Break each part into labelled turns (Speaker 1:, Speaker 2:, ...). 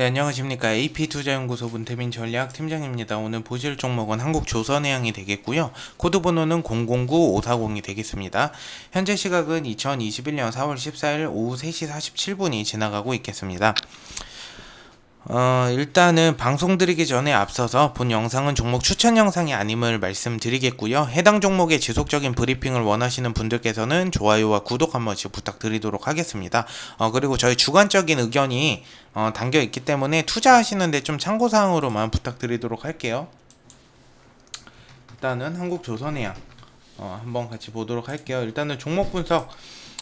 Speaker 1: 네, 안녕하십니까. AP투자연구소 문태민 전략팀장입니다. 오늘 보실 종목은 한국조선해양이 되겠고요. 코드 번호는 009540이 되겠습니다. 현재 시각은 2021년 4월 14일 오후 3시 47분이 지나가고 있겠습니다. 어, 일단은 방송 드리기 전에 앞서서 본 영상은 종목 추천 영상이 아님을 말씀드리겠고요. 해당 종목의 지속적인 브리핑을 원하시는 분들께서는 좋아요와 구독 한 번씩 부탁드리도록 하겠습니다. 어, 그리고 저희 주관적인 의견이 어, 담겨 있기 때문에 투자하시는데 좀 참고사항으로만 부탁드리도록 할게요. 일단은 한국조선해양 어, 한번 같이 보도록 할게요. 일단은 종목 분석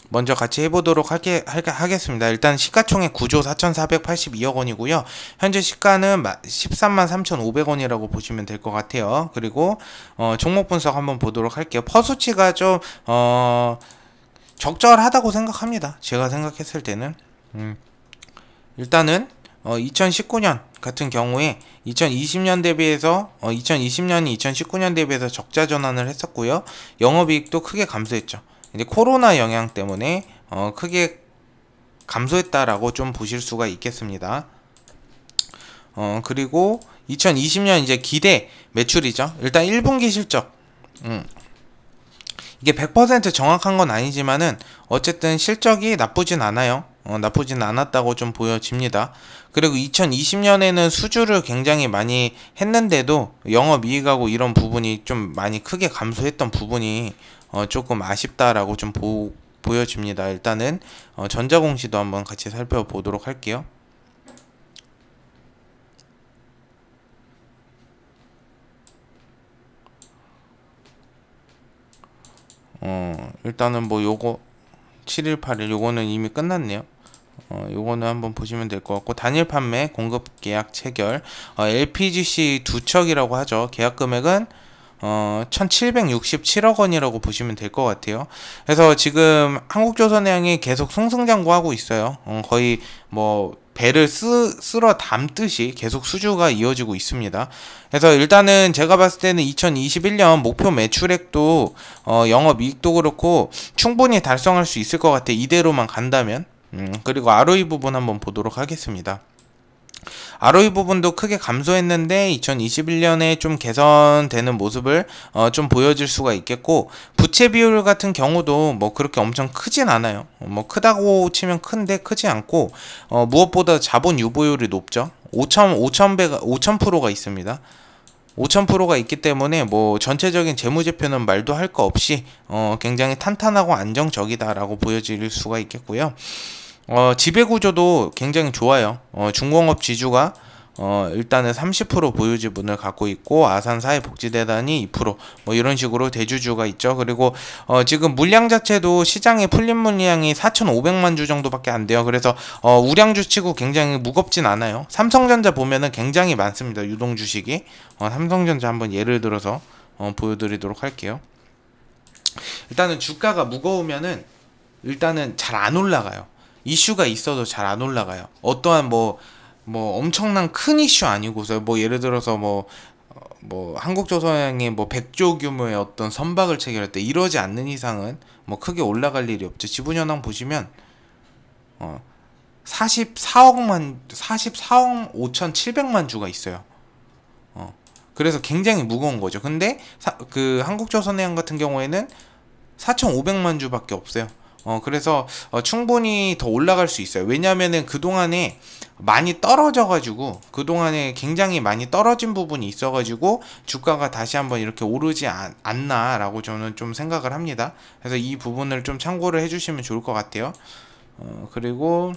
Speaker 1: 먼저 같이 해보도록 할게, 하겠습니다. 일단 시가총액 9조 4,482억 원이고요. 현재 시가는 13만 3,500원이라고 보시면 될 것 같아요. 그리고 어, 종목 분석 한번 보도록 할게요. 퍼수치가 좀 어, 적절하다고 생각합니다. 제가 생각했을 때는 음, 일단은 어, 2019년 같은 경우에 2020년 대비해서 어, 2020년이 2019년 대비해서 적자 전환을 했었고요. 영업이익도 크게 감소했죠. 이제 코로나 영향 때문에 어, 크게 감소했다라고 좀 보실 수가 있겠습니다. 어, 그리고 2020년 이제 기대 매출이죠. 일단 1분기 실적. 음. 이게 100% 정확한 건 아니지만은 어쨌든 실적이 나쁘진 않아요. 어, 나쁘진 않았다고 좀 보여집니다. 그리고 2020년에는 수주를 굉장히 많이 했는데도 영업이익하고 이런 부분이 좀 많이 크게 감소했던 부분이 어, 조금 아쉽다라고 좀 보, 보여집니다. 일단은 어, 전자공시도 한번 같이 살펴보도록 할게요. 어, 일단은 뭐 요거 7일 8일 요거는 이미 끝났네요. 어, 요거는 한번 보시면 될 것 같고 단일 판매 공급 계약 체결 어, LPGC 두 척이라고 하죠 계약 금액은 어, 1767억 원이라고 보시면 될 것 같아요. 그래서 지금 한국조선해양이 계속 승승장구하고 있어요. 어, 거의 뭐 배를 쓰, 쓸어 담듯이 계속 수주가 이어지고 있습니다. 그래서 일단은 제가 봤을 때는 2021년 목표 매출액도 어, 영업이익도 그렇고 충분히 달성할 수 있을 것 같아요. 이대로만 간다면. 음, 그리고 ROE 부분 한번 보도록 하겠습니다. ROE 부분도 크게 감소했는데 2021년에 좀 개선되는 모습을 어, 좀 보여질 수가 있겠고 부채 비율 같은 경우도 뭐 그렇게 엄청 크진 않아요. 뭐 크다고 치면 큰데 크지 않고 어, 무엇보다 자본 유보율이 높죠. 5,000 5 0 0 0 5 0가 있습니다. 5000%가 있기 때문에 뭐 전체적인 재무제표는 말도 할 거 없이 어 굉장히 탄탄하고 안정적이다라고 보여질 수가 있겠고요. 어 지배구조도 굉장히 좋아요. 어 중공업 지주가 어, 일단은 30% 보유지분을 갖고 있고 아산 사회복지대단이 2%뭐 이런 식으로 대주주가 있죠. 그리고 어, 지금 물량 자체도 시장에 풀린 물량이 4,500만 주 정도밖에 안 돼요. 그래서 어, 우량주 치고 굉장히 무겁진 않아요. 삼성전자 보면은 굉장히 많습니다. 유동 주식이 어, 삼성전자 한번 예를 들어서 어, 보여드리도록 할게요. 일단은 주가가 무거우면은 일단은 잘 안 올라가요. 이슈가 있어도 잘 안 올라가요. 어떠한 뭐뭐 엄청난 큰 이슈 아니고서요. 뭐 예를 들어서 뭐뭐 어, 한국조선의뭐 100조 규모의 어떤 선박을 체결할때 이러지 않는 이상은 뭐 크게 올라갈 일이 없죠. 지분현황 보시면 어 44억만 44억 5,700만 주가 있어요. 어 그래서 굉장히 무거운 거죠. 근데 사, 그한국조선의양 같은 경우에는 4,500만 주밖에 없어요. 어, 그래서 어, 충분히 더 올라갈 수 있어요. 왜냐면은 그동안에 많이 떨어져가지고 그동안에 굉장히 많이 떨어진 부분이 있어가지고 주가가 다시 한번 이렇게 오르지 않, 않나라고 저는 좀 생각을 합니다. 그래서 이 부분을 좀 참고를 해주시면 좋을 것 같아요. 어, 그리고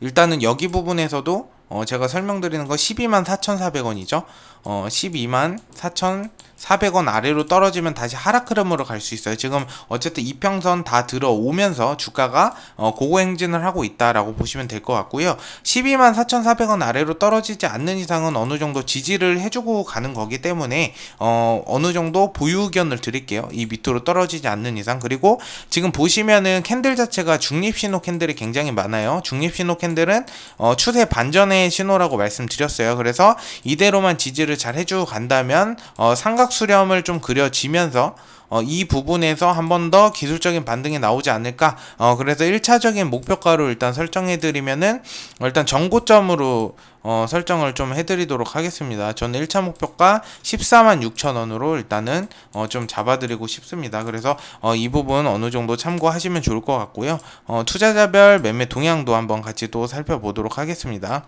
Speaker 1: 일단은 여기 부분에서도 어, 제가 설명드리는 거 124,400원이죠. 어, 12만 4 0 0원 400원 아래로 떨어지면 다시 하락 흐름으로 갈 수 있어요. 지금 어쨌든 이평선 다 들어오면서 주가가 어, 고고 행진을 하고 있다라고 보시면 될 것 같고요. 12만 4,400원 아래로 떨어지지 않는 이상은 어느 정도 지지를 해주고 가는 거기 때문에 어, 어느 정도 보유 의견을 드릴게요. 이 밑으로 떨어지지 않는 이상 그리고 지금 보시면은 캔들 자체가 중립 신호 캔들이 굉장히 많아요. 중립 신호 캔들은 어, 추세 반전의 신호라고 말씀드렸어요. 그래서 이대로만 지지를 잘 해주고 간다면 어, 삼각 수렴을 좀 그려지면서 어, 이 부분에서 한 번 더 기술적인 반등이 나오지 않을까 어, 그래서 1차적인 목표가로 일단 설정해 드리면은 일단 전고점으로 어, 설정을 좀 해드리도록 하겠습니다 저는 1차 목표가 14만 6천원으로 일단은 어, 좀 잡아드리고 싶습니다 그래서 어, 이 부분 어느 정도 참고하시면 좋을 것 같고요 어, 투자자별 매매 동향도 한번 같이 또 살펴보도록 하겠습니다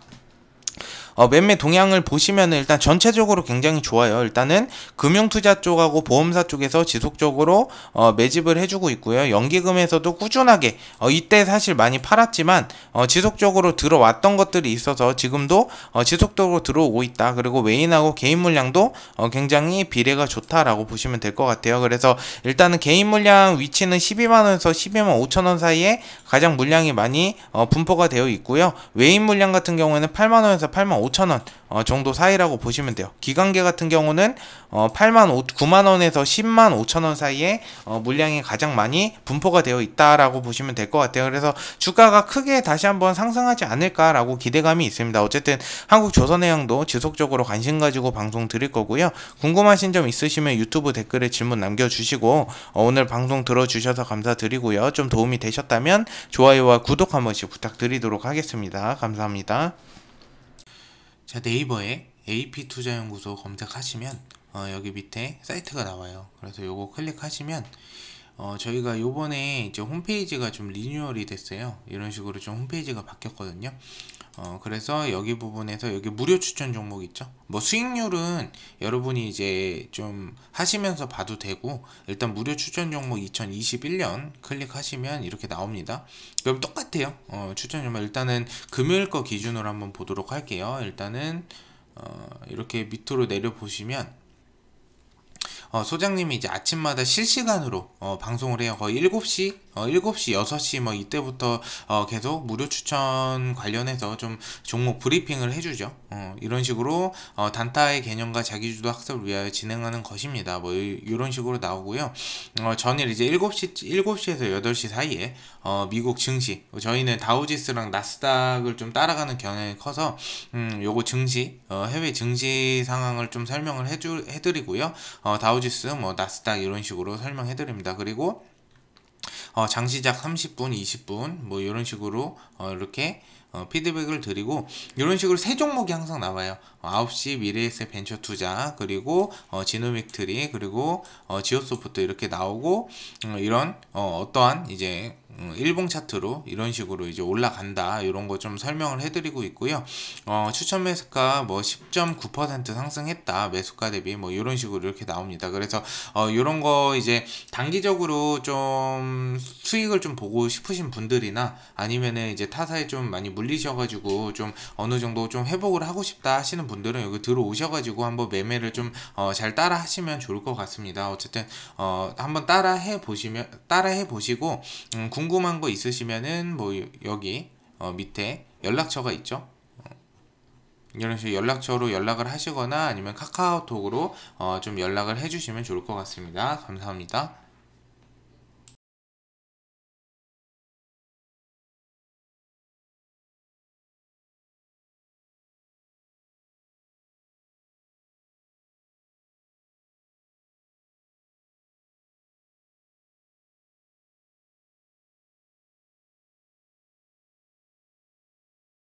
Speaker 1: 어, 매매 동향을 보시면 일단 전체적으로 굉장히 좋아요. 일단은 금융투자 쪽하고 보험사 쪽에서 지속적으로 어, 매집을 해주고 있고요. 연기금에서도 꾸준하게 어, 이때 사실 많이 팔았지만 어, 지속적으로 들어왔던 것들이 있어서 지금도 어, 지속적으로 들어오고 있다. 그리고 외인하고 개인 물량도 어, 굉장히 비례가 좋다라고 보시면 될 것 같아요. 그래서 일단은 개인 물량 위치는 12만 원에서 12만 5천 원 사이에 가장 물량이 많이 분포가 되어 있고요. 외인 물량 같은 경우에는 8만 원에서 8만 5천원 어, 정도 사이라고 보시면 돼요 기관계 같은 경우는 어, 8만 5, 9만원에서 10만 5천원 사이에 어, 물량이 가장 많이 분포가 되어 있다라고 보시면 될 것 같아요 그래서 주가가 크게 다시 한번 상승하지 않을까라고 기대감이 있습니다 어쨌든 한국조선해양도 지속적으로 관심 가지고 방송 드릴 거고요 궁금하신 점 있으시면 유튜브 댓글에 질문 남겨주시고 어, 오늘 방송 들어주셔서 감사드리고요 좀 도움이 되셨다면 좋아요와 구독 한 번씩 부탁드리도록 하겠습니다 감사합니다 자 네이버에 AP투자연구소 검색하시면 어, 여기 밑에 사이트가 나와요 그래서 요거 클릭하시면 어, 저희가 요번에 이제 홈페이지가 좀 리뉴얼이 됐어요 이런 식으로 좀 홈페이지가 바뀌었거든요 어, 그래서 여기 부분에서 여기 무료 추천 종목 있죠 뭐 수익률은 여러분이 이제 좀 하시면서 봐도 되고 일단 무료 추천 종목 2021년 클릭하시면 이렇게 나옵니다 그럼 똑같아요 어, 추천 종목 일단은 금요일 거 기준으로 한번 보도록 할게요 일단은 어, 이렇게 밑으로 내려 보시면 어, 소장님이 이제 아침마다 실시간으로 어, 방송을 해요. 거의 7시 어, 7시, 6시 뭐 이때부터 어, 계속 무료 추천 관련해서 좀 종목 브리핑을 해주죠. 어, 이런 식으로 어, 단타의 개념과 자기주도 학습을 위하여 진행하는 것입니다. 뭐 이런 식으로 나오고요. 어, 전일 이제 7시, 7시에서 8시 사이에 어, 미국 증시, 저희는 다우지스랑 나스닥을 좀 따라가는 경향이 커서 음, 요거 증시, 어, 해외 증시 상황을 좀 설명을 해주, 해드리고요. 어, 다우지스, 뭐 나스닥 이런 식으로 설명해드립니다. 그리고 어, 장 시작 30분, 20분 뭐 이런 식으로 어, 이렇게 어, 피드백을 드리고 이런 식으로 세 종목이 항상 나와요. 어, 9시 미래에셋 벤처 투자 그리고 어, 지노믹트리 그리고 어, 지오소프트 이렇게 나오고 어, 이런 어, 어떠한 이제 어, 일봉 차트로 이런 식으로 이제 올라간다 이런 거 좀 설명을 해드리고 있고요 어, 추천 매수가 뭐 10.9% 상승했다 매수가 대비 뭐 이런 식으로 이렇게 나옵니다 그래서 어, 이런 거 이제 단기적으로 좀 수익을 좀 보고 싶으신 분들이나 아니면은 이제 타사에 좀 많이 물리셔가지고 좀 어느 정도 좀 회복을 하고 싶다 하시는 분들은 여기 들어오셔가지고 한번 매매를 좀잘 어, 따라 하시면 좋을 것 같습니다 어쨌든 어, 한번 따라 해 보시면 따라 해 보시고 음, 궁금한 거 있으시면은 뭐 여기 어 밑에 연락처가 있죠. 어, 이런 식으로 연락처로 연락을 하시거나 아니면 카카오톡으로 어좀 연락을 해주시면 좋을 것 같습니다. 감사합니다.